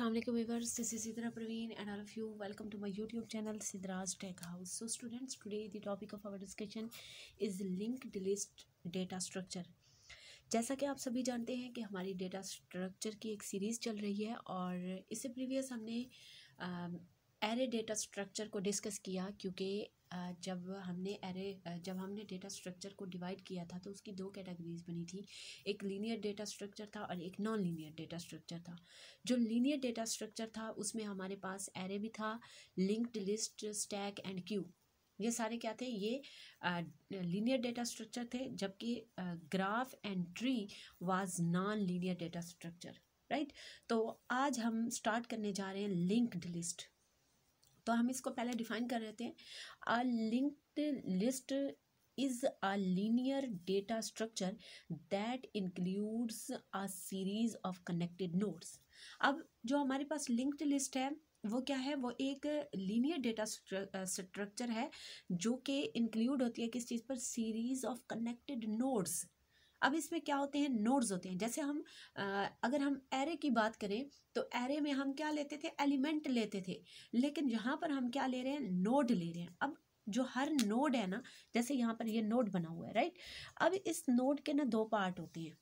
Aslam viewers this is Sidra Praveen and all of you welcome to my YouTube channel Sidra's Tech House so students today the topic of our discussion is linked list data structure जैसा कि आप सभी जानते हैं कि हमारी data structure की एक सीरीज़ चल रही है और इससे प्रीवियस हमने एरे डेटा स्ट्रक्चर को डिस्कस किया क्योंकि जब हमने एरे जब हमने डेटा स्ट्रक्चर को डिवाइड किया था तो उसकी दो कैटेगरीज बनी थी एक लीनियर डेटा स्ट्रक्चर था और एक नॉन लीनियर डेटा स्ट्रक्चर था जो लीनियर डेटा स्ट्रक्चर था उसमें हमारे पास एरे भी था linked list stack and queue ये सारे क्या थे ये लीनियर डेटा स्ट्रक्चर थे जबकि graph and tree was non linear data structure right तो आज हम स्टार्ट करने जा रहे हैं लिंक्ड लिस्ट तो हम इसको पहले डिफाइन कर लेते हैं a linked list is a linear data structure that includes a series of connected nodes अब जो हमारे पास लिंक्ड लिस्ट है वो क्या है वो एक लीनियर डेटा स्ट्रक्चर है जो कि इंक्लूड होती है किस चीज़ पर सीरीज ऑफ कनेक्टेड नोड्स अब इसमें क्या होते हैं नोड्स होते हैं जैसे हम अगर हम एरे की बात करें तो एरे में हम क्या लेते थे एलिमेंट लेते थे लेकिन यहाँ पर हम क्या ले रहे हैं नोड ले रहे हैं अब जो हर नोड है ना जैसे यहाँ पर ये नोड बना हुआ है राइट अब इस नोड के ना दो पार्ट होते हैं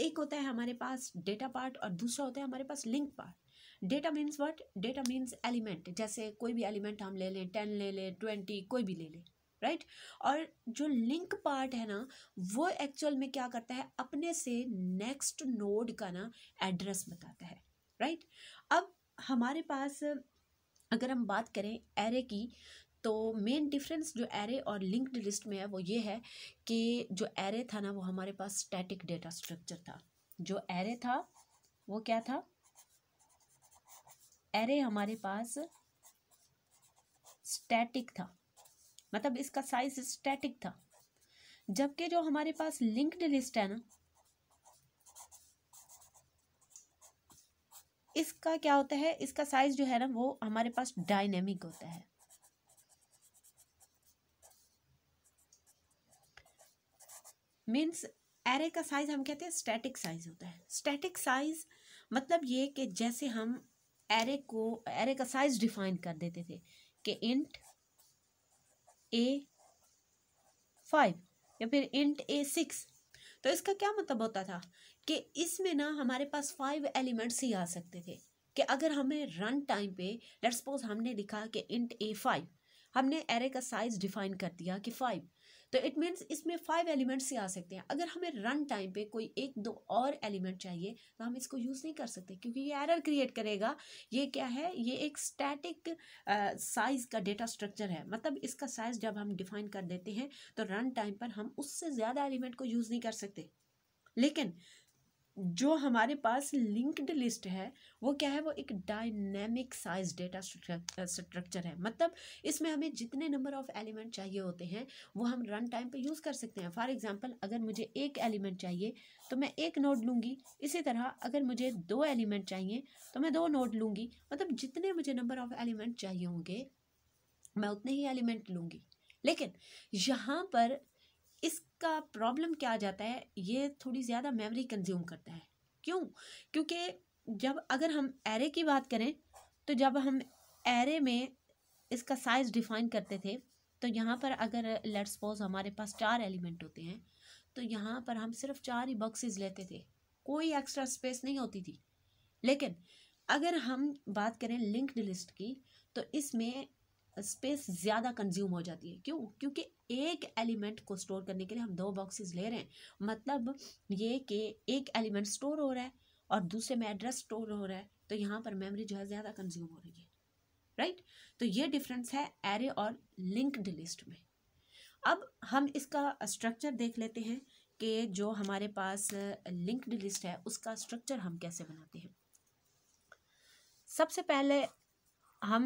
एक होता है हमारे पास डेटा पार्ट और दूसरा होता है हमारे पास link part data means what data means element जैसे कोई भी एलिमेंट हम ले लें टेन ले लें ट्वेंटी कोई भी ले लें राइट और जो लिंक पार्ट है ना वो एक्चुअल में क्या करता है अपने से नेक्स्ट नोड का ना एड्रेस बताता है राइट अब हमारे पास अगर हम बात करें एरे की तो मेन डिफरेंस जो एरे और लिंक्ड लिस्ट में है वो ये है कि जो एरे था ना वो हमारे पास स्टैटिक डेटा स्ट्रक्चर था जो एरे था वो क्या था एरे हमारे पास स्टैटिक था मतलब इसका साइज स्टैटिक था जबकि जो हमारे पास लिंक्ड लिस्ट है ना इसका क्या होता है इसका साइज जो है ना वो हमारे पास डायनेमिक होता है मीन्स एरे का साइज हम कहते हैं स्टैटिक साइज होता है स्टैटिक साइज मतलब ये कि जैसे हम एरे को एरे का साइज डिफाइन कर देते थे कि इंट ए फाइव या फिर इंट ए सिक्स तो इसका क्या मतलब होता था कि इसमें ना हमारे पास फाइव एलिमेंट्स ही आ सकते थे कि अगर हमें रन टाइम पे लेट्स सपोज हमने लिखा कि इंट ए फाइव हमने एरे का साइज डिफाइन कर दिया कि फाइव तो इट मीन्स इसमें फाइव एलिमेंट्स ही आ सकते हैं अगर हमें रन टाइम पे कोई एक दो और एलिमेंट चाहिए तो हम इसको यूज़ नहीं कर सकते क्योंकि ये एरर क्रिएट करेगा ये क्या है ये एक स्टैटिक साइज़ का डेटा स्ट्रक्चर है मतलब इसका साइज़ जब हम डिफाइन कर देते हैं तो रन टाइम पर हम उससे ज़्यादा एलिमेंट को यूज़ नहीं कर सकते लेकिन जो हमारे पास लिंक्ड लिस्ट है वो क्या है वो एक डायनेमिक साइज डेटा स्ट्रक्चर है मतलब इसमें हमें जितने नंबर ऑफ एलिमेंट चाहिए होते हैं वो हम रन टाइम पे यूज़ कर सकते हैं फॉर एग्जांपल अगर मुझे एक एलिमेंट चाहिए तो मैं एक नोड लूँगी इसी तरह अगर मुझे दो एलिमेंट चाहिए तो मैं दो नोड लूँगी मतलब जितने मुझे नंबर ऑफ एलिमेंट चाहिए होंगे मैं उतने ही एलिमेंट लूँगी लेकिन यहाँ पर इसका प्रॉब्लम क्या आ जाता है ये थोड़ी ज़्यादा मेमोरी कंज्यूम करता है क्यों क्योंकि जब अगर हम एरे की बात करें तो जब हम एरे में इसका साइज़ डिफाइन करते थे तो यहाँ पर अगर लेट्स सपोज हमारे पास चार एलिमेंट होते हैं तो यहाँ पर हम सिर्फ चार ही बक्सेज लेते थे कोई एक्स्ट्रा स्पेस नहीं होती थी लेकिन अगर हम बात करें लिंक्ड लिस्ट की तो इसमें स्पेस ज़्यादा कंज्यूम हो जाती है क्यों क्योंकि एक एलिमेंट को स्टोर करने के लिए हम दो बॉक्सेस ले रहे हैं मतलब ये कि एक एलिमेंट स्टोर हो रहा है और दूसरे में एड्रेस स्टोर हो रहा है तो यहाँ पर मेमोरी जो है ज़्यादा कंज्यूम हो रही है राइट right? तो ये डिफरेंस है एरे और लिंक्ड लिस्ट में अब हम इसका स्ट्रक्चर देख लेते हैं कि जो हमारे पास लिंक्ड लिस्ट है उसका स्ट्रक्चर हम कैसे बनाते हैं सबसे पहले हम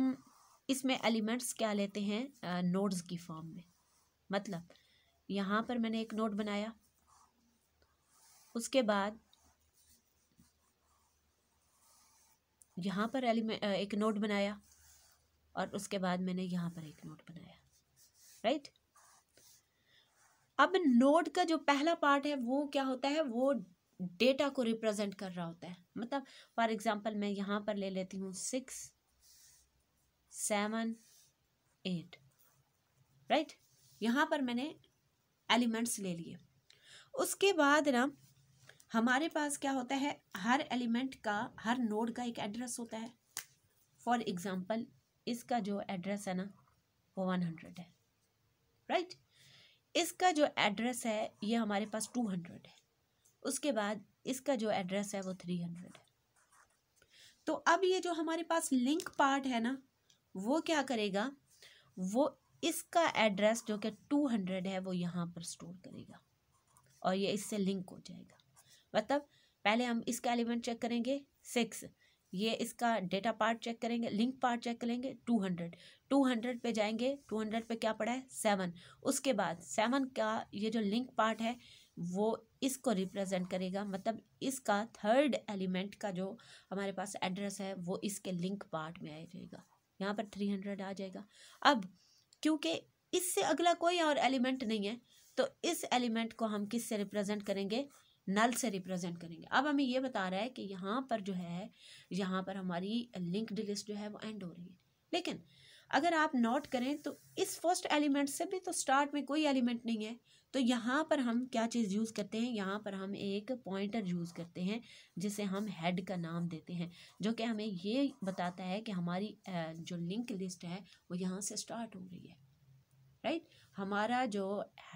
इसमें एलिमेंट्स क्या लेते हैं नोड्स की फॉर्म में मतलब यहाँ पर मैंने एक नोड बनाया उसके बाद यहाँ पर एलिमेंट एक नोड बनाया और उसके बाद मैंने यहाँ पर एक नोड बनाया राइट अब नोड का जो पहला पार्ट है वो क्या होता है वो डेटा को रिप्रेजेंट कर रहा होता है मतलब फॉर एग्जांपल मैं यहाँ पर ले लेती हूँ सिक्स सेवन एट राइट यहाँ पर मैंने एलिमेंट्स ले लिए उसके बाद ना हमारे पास क्या होता है हर एलिमेंट का हर नोड का एक एड्रेस होता है फॉर एग्ज़ाम्पल इसका जो एड्रेस है ना वो वन हंड्रेड है राइट right? इसका जो एड्रेस है ये हमारे पास टू हंड्रेड है उसके बाद इसका जो एड्रेस है वो थ्री हंड्रेड है तो अब ये जो हमारे पास लिंक पार्ट है ना वो क्या करेगा वो इसका एड्रेस जो कि टू हंड्रेड है वो यहाँ पर स्टोर करेगा और ये इससे लिंक हो जाएगा मतलब पहले हम इसका एलिमेंट चेक करेंगे सिक्स ये इसका डेटा पार्ट चेक करेंगे लिंक पार्ट चेक करेंगे टू हंड्रेड टू हंड्रेड पे जाएंगे टू हंड्रेड पे क्या पड़ा है सेवन उसके बाद सेवन का ये जो लिंक पार्ट है वो इसको रिप्रेजेंट करेगा मतलब इसका थर्ड एलिमेंट का जो हमारे पास एड्रेस है वो इसके लिंक पार्ट में आ जाएगा यहाँ पर थ्री हंड्रेड आ जाएगा अब क्योंकि इससे अगला कोई और एलिमेंट नहीं है तो इस एलिमेंट को हम किस से रिप्रेजेंट करेंगे नल से रिप्रेजेंट करेंगे अब हमें ये बता रहा है कि यहाँ पर जो है यहाँ पर हमारी लिंक्ड लिस्ट जो है वो एंड हो रही है लेकिन अगर आप नोट करें तो इस फर्स्ट एलिमेंट से भी तो स्टार्ट में कोई एलिमेंट नहीं है तो यहाँ पर हम क्या चीज़ यूज़ करते हैं यहाँ पर हम एक पॉइंटर यूज़ करते हैं जिसे हम हेड का नाम देते हैं जो कि हमें ये बताता है कि हमारी जो लिंक लिस्ट है वो यहाँ से स्टार्ट हो रही है राइट हमारा जो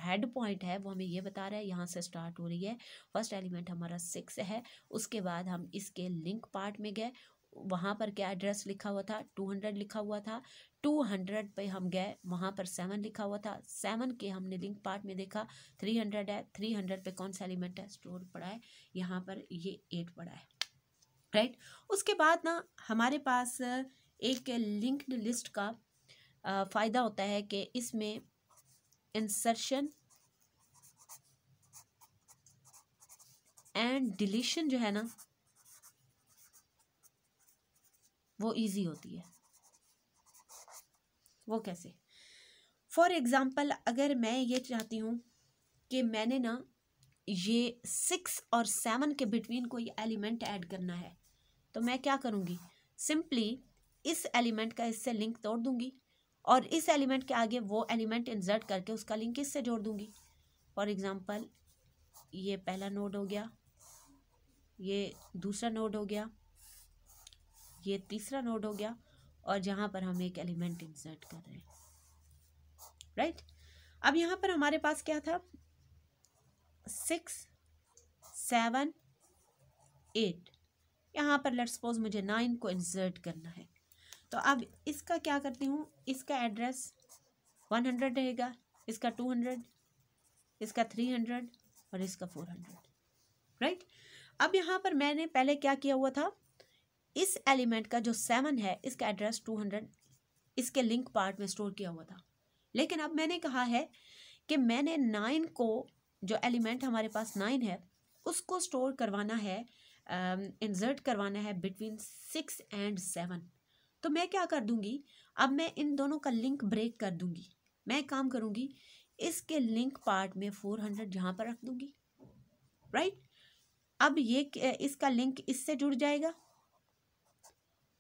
हेड पॉइंट है वो हमें ये बता रहा है यहाँ से स्टार्ट हो रही है फर्स्ट एलिमेंट हमारा सिक्स है उसके बाद हम इसके लिंक पार्ट में गए वहाँ पर क्या एड्रेस लिखा हुआ था टू हंड्रेड लिखा हुआ था टू हंड्रेड पर हम गए वहाँ पर सेवन लिखा हुआ था सेवन के हमने लिंक पार्ट में देखा थ्री हंड्रेड है थ्री हंड्रेड पर कौन सा एलिमेंट है स्टोर पड़ा है यहाँ पर ये एट पड़ा है राइट उसके बाद ना हमारे पास एक लिंक्ड लिस्ट का फ़ायदा होता है कि इसमें इंसर्शन एंड डिलीशन जो है ना वो ईजी होती है वो कैसे फॉर एग्ज़ाम्पल अगर मैं ये चाहती हूँ कि मैंने ना ये सिक्स और सेवन के बिटवीन कोई एलिमेंट ऐड करना है तो मैं क्या करूँगी सिंपली इस एलिमेंट का इससे लिंक तोड़ दूँगी और इस एलिमेंट के आगे वो एलिमेंट इंसर्ट करके उसका लिंक इससे जोड़ दूँगी फॉर एग्ज़ाम्पल ये पहला नोड हो गया ये दूसरा नोड हो गया ये तीसरा नोड हो गया और जहाँ पर हम एक एलिमेंट इंसर्ट कर रहे हैं राइट right? अब यहाँ पर हमारे पास क्या था सिक्स सेवन एट यहाँ पर लेट सपोज मुझे नाइन को इंसर्ट करना है तो अब इसका क्या करती हूँ इसका एड्रेस वन हंड्रेड रहेगा इसका टू हंड्रेड इसका थ्री हंड्रेड और इसका फोर हंड्रेड राइट अब यहाँ पर मैंने पहले क्या किया हुआ था इस एलिमेंट का जो सेवन है इसका एड्रेस टू हंड्रेड इसके लिंक पार्ट में स्टोर किया हुआ था लेकिन अब मैंने कहा है कि मैंने नाइन को जो एलिमेंट हमारे पास नाइन है उसको स्टोर करवाना है इंसर्ट um, करवाना है बिटवीन सिक्स एंड सेवन तो मैं क्या कर दूंगी अब मैं इन दोनों का लिंक ब्रेक कर दूंगी मैं काम करूंगी इसके लिंक पार्ट में फोर हंड्रेड यहाँ पर रख दूंगी राइट right? अब ये इसका लिंक इससे जुड़ जाएगा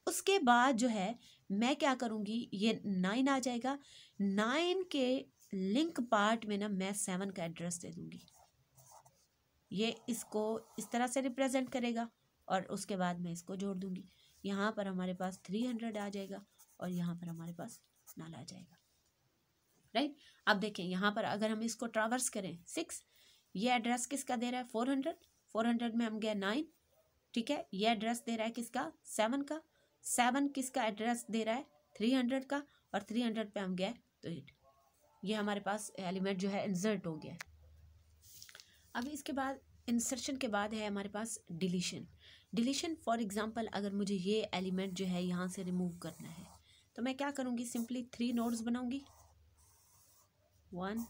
उसके बाद जो है मैं क्या करूँगी ये नाइन आ जाएगा नाइन के लिंक पार्ट में ना मैं सेवन का एड्रेस दे दूँगी ये इसको इस तरह से रिप्रेजेंट करेगा और उसके बाद मैं इसको जोड़ दूँगी यहाँ पर हमारे पास थ्री हंड्रेड आ जाएगा और यहाँ पर हमारे पास नाल आ जाएगा राइट अब देखें यहाँ पर अगर हम इसको ट्रावर्स करें सिक्स ये एड्रेस किसका दे रहा है फोर हंड्रेड फोर हंड्रेड में हम गए नाइन ठीक है ये एड्रेस दे रहा है किसका सेवन का सेवन किसका एड्रेस दे रहा है थ्री हंड्रेड का और थ्री हंड्रेड पे हम गए तो एट ये हमारे पास एलिमेंट जो है इंसर्ट हो गया अब इसके बाद इंसर्शन के बाद है हमारे पास डिलीशन डिलीशन फॉर एग्ज़ाम्पल अगर मुझे ये एलिमेंट जो है यहाँ से रिमूव करना है तो मैं क्या करूँगी सिंपली थ्री नोट्स बनाऊँगी one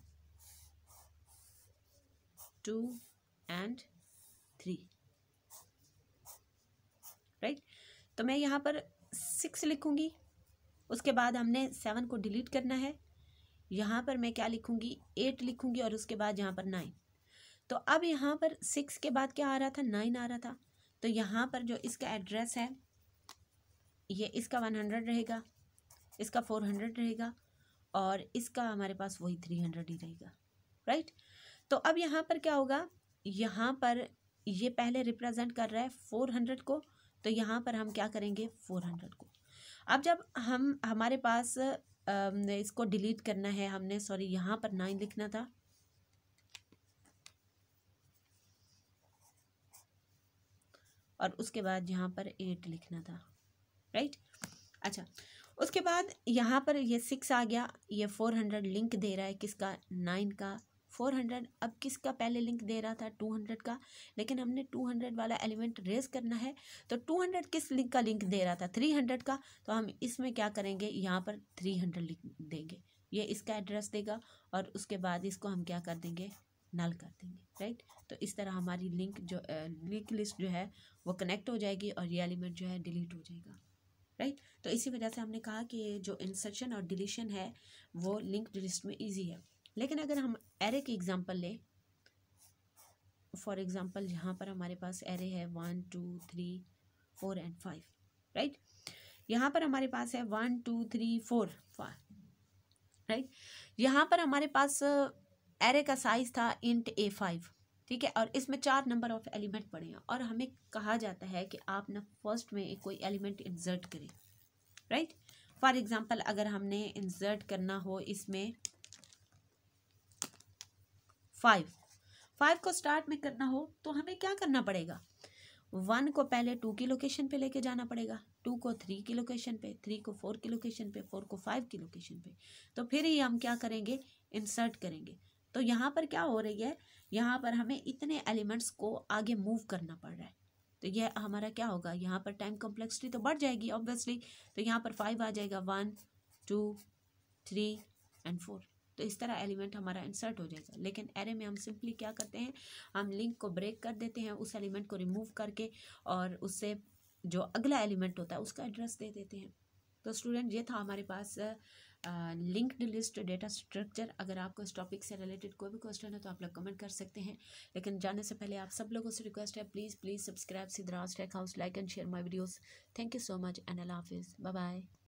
two and three right तो मैं यहाँ पर सिक्स लिखूँगी उसके बाद हमने सेवन को डिलीट करना है यहाँ पर मैं क्या लिखूँगी एट लिखूँगी और उसके बाद यहाँ पर नाइन तो अब यहाँ पर सिक्स के बाद क्या आ रहा था नाइन आ रहा था तो यहाँ पर जो इसका एड्रेस है ये इसका वन हंड्रेड रहेगा इसका फोर हंड्रेड रहेगा और इसका हमारे पास वही थ्री हंड्रेड ही रहेगा राइट तो अब यहाँ पर क्या होगा यहाँ पर ये पहले रिप्रेजेंट कर रहा है फोर हंड्रेड को तो यहाँ पर हम क्या करेंगे फोर हंड्रेड को अब जब हम हमारे पास इसको डिलीट करना है हमने सॉरी यहाँ पर नाइन लिखना था और उसके बाद यहाँ पर एट लिखना था राइट अच्छा उसके बाद यहाँ पर ये सिक्स आ गया ये फोर हंड्रेड लिंक दे रहा है किसका नाइन का फोर हंड्रेड अब किसका पहले लिंक दे रहा था टू हंड्रेड का लेकिन हमने टू हंड्रेड वाला एलिमेंट रेज करना है तो टू हंड्रेड किस लिंक का लिंक दे रहा था थ्री हंड्रेड का तो हम इसमें क्या करेंगे यहाँ पर थ्री हंड्रेड लिंक देंगे ये इसका एड्रेस देगा और उसके बाद इसको हम क्या कर देंगे नल कर देंगे राइट तो इस तरह हमारी लिंक जो लिंक लिस्ट जो है वो कनेक्ट हो जाएगी और ये एलिमेंट जो है डिलीट हो जाएगा राइट तो इसी वजह से हमने कहा कि जो इंसर्शन और डिलीशन है वो लिंक लिस्ट में ईजी है लेकिन अगर हम एरे की एग्ज़ाम्पल लें फॉर एग्ज़ाम्पल यहाँ पर हमारे पास एरे है one two three four and five right यहाँ पर हमारे पास है one two three four five right यहाँ पर हमारे पास एरे uh, का साइज़ था इंट ए फाइव ठीक है और इसमें चार नंबर ऑफ एलिमेंट पड़े हैं और हमें कहा जाता है कि आप ना फर्स्ट में कोई एलिमेंट इंसर्ट करें राइट फॉर एग्ज़ाम्पल अगर हमने इंसर्ट करना हो इसमें फाइव फाइव को स्टार्ट में करना हो तो हमें क्या करना पड़ेगा वन को पहले टू की लोकेशन पे लेके जाना पड़ेगा टू को थ्री की लोकेशन पे थ्री को फोर की लोकेशन पे फोर को फाइव की लोकेशन पे तो फिर ही हम क्या करेंगे इंसर्ट करेंगे तो यहाँ पर क्या हो रही है यहाँ पर हमें इतने एलिमेंट्स को आगे मूव करना पड़ रहा है तो यह हमारा क्या होगा यहाँ पर टाइम कॉम्प्लेक्सिटी तो बढ़ जाएगी ऑब्वियसली तो यहाँ पर फाइव आ जाएगा one two three and four तो इस तरह एलिमेंट हमारा इंसर्ट हो जाएगा लेकिन एरे में हम सिंपली क्या करते हैं हम लिंक को ब्रेक कर देते हैं उस एलिमेंट को रिमूव करके और उससे जो अगला एलिमेंट होता है उसका एड्रेस दे देते हैं तो स्टूडेंट ये था हमारे पास लिंक्ड लिस्ट डेटा स्ट्रक्चर अगर आपको इस टॉपिक से रिलेटेड कोई भी क्वेश्चन है तो आप लोग कमेंट कर सकते हैं लेकिन जाने से पहले आप सब लोगों से रिक्वेस्ट है please please subscribe Sidra's Tech House like and share my videos thank you so much and अल्लाह हाफिज़ बाय बाय